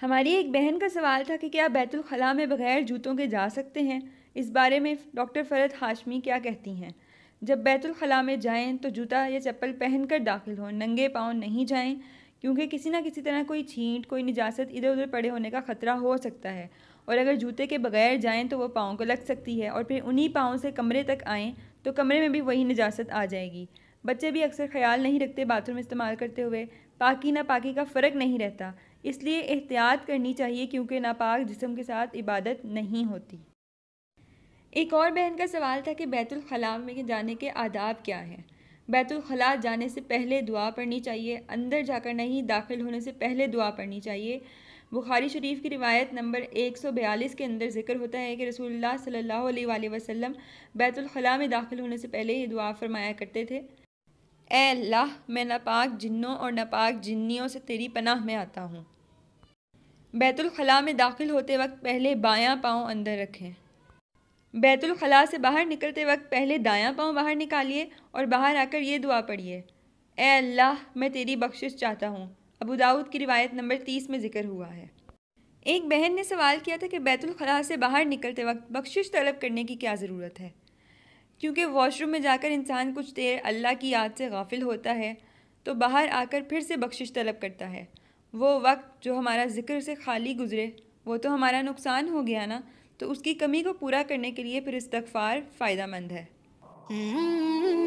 हमारी एक बहन का सवाल था कि क्या बैतुलखला में बग़ैर जूतों के जा सकते हैं इस बारे में डॉक्टर फ़रत हाशमी क्या कहती हैं जब बैतुलखला में जाएं तो जूता या चप्पल पहनकर दाखिल हों नंगे पांव नहीं जाएं क्योंकि किसी ना किसी तरह कोई छींट कोई निजास्त इधर उधर पड़े होने का ख़तरा हो सकता है और अगर जूते के बगैर जाएं तो वो पाँव को लग सकती है और फिर उन्हीं पाँव से कमरे तक आएँ तो कमरे में भी वही निजात आ जाएगी बच्चे भी अक्सर ख्याल नहीं रखते बाथरूम इस्तेमाल करते हुए ना पाकि का फ़र्क नहीं रहता इसलिए एहतियात करनी चाहिए क्योंकि नापाक जिसम के साथ इबादत नहीं होती एक और बहन का सवाल था कि बैतुलखला में जाने के आदाब क्या हैं बैतुलखला जाने से पहले दुआ पढ़नी चाहिए अंदर जाकर नहीं दाखिल होने से पहले दुआ पढ़नी चाहिए बुखारी शरीफ की रिवायत नंबर 142 के अंदर जिक्र होता है कि रसूलुल्लाह सल्लल्लाहु अलैहि वसल्लम बैतुलखला में दाखिल होने से पहले ये दुआ फरमाया करते थे ए अल्लाह मैं नापाक जिन्नों और नापाक जिन्नियों से तेरी पनाह में आता हूँ बैतुलखला में दाखिल होते वक्त पहले बायां पाँव अंदर रखें बैतुलखला से बाहर निकलते वक्त पहले दायां पांव बाहर निकालिए और बाहर आकर ये दुआ पढ़िए ए अल्लाह मैं तेरी बख्शिश चाहता हूँ अबू दाऊद की रिवायत नंबर तीस में जिक्र हुआ है एक बहन ने सवाल किया था कि बैतुलखला से बाहर निकलते वक्त बख्शिश तलब करने की क्या ज़रूरत है क्योंकि वॉशरूम में जाकर इंसान कुछ देर अल्लाह की याद से गाफिल होता है तो बाहर आकर फिर से बख्शिश तलब करता है वो वक्त जो हमारा ज़िक्र से खाली गुज़रे वो तो हमारा नुकसान हो गया ना तो उसकी कमी को पूरा करने के लिए फिर इस्तफ़ार फ़ायदा मंद है हम्म।